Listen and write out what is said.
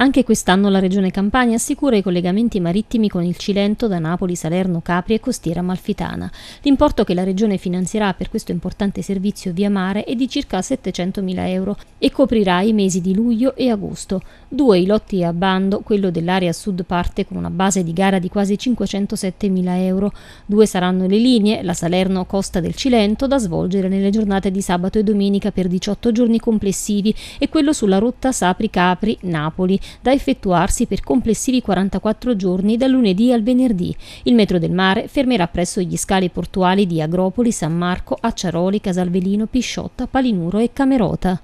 Anche quest'anno la Regione Campania assicura i collegamenti marittimi con il Cilento da Napoli, Salerno, Capri e Costiera Malfitana. L'importo che la Regione finanzierà per questo importante servizio via mare è di circa 700.000 euro e coprirà i mesi di luglio e agosto. Due i lotti a bando, quello dell'area sud parte con una base di gara di quasi 507.000 euro. Due saranno le linee, la Salerno-Costa del Cilento, da svolgere nelle giornate di sabato e domenica per 18 giorni complessivi e quello sulla rotta Sapri-Capri-Napoli da effettuarsi per complessivi 44 giorni dal lunedì al venerdì. Il metro del mare fermerà presso gli scali portuali di Agropoli, San Marco, Acciaroli, Casalvelino, Pisciotta, Palinuro e Camerota.